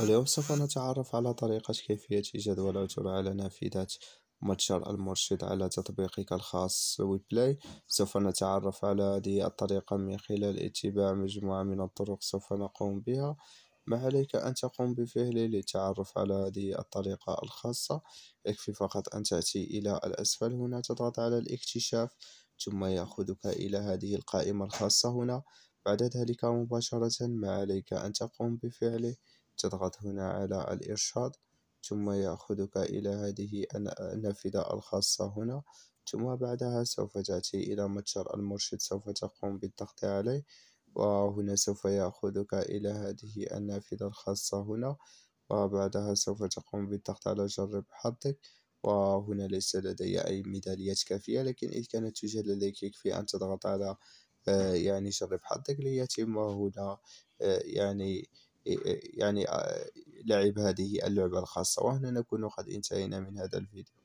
اليوم سوف نتعرف على طريقة كيفية إيجاد والعثور على نافذة متجر المرشد على تطبيقك الخاص ويبلاي سوف نتعرف على هذه الطريقة من خلال اتباع مجموعة من الطرق سوف نقوم بها ما عليك أن تقوم بفعله للتعرف على هذه الطريقة الخاصة يكفي فقط أن تأتي إلى الأسفل هنا تضغط على الاكتشاف ثم يأخذك إلى هذه القائمة الخاصة هنا بعد ذلك مباشرة ما عليك أن تقوم بفعله تضغط هنا على الإرشاد ثم يأخذك إلى هذه النافذة الخاصة هنا ثم بعدها سوف تأتي إلى متجر المرشد سوف تقوم بالضغط عليه وهنا سوف يأخذك إلى هذه النافذة الخاصة هنا وبعدها سوف تقوم بالضغط على جرب حظك وهنا ليس لدي أي ميداليات كافية لكن إن كانت توجد لديك يكفي أن تضغط على آه، يعني جرب حظك ليتم هنا آه، يعني يعني لعب هذه اللعبة الخاصة وهنا نكون قد انتهينا من هذا الفيديو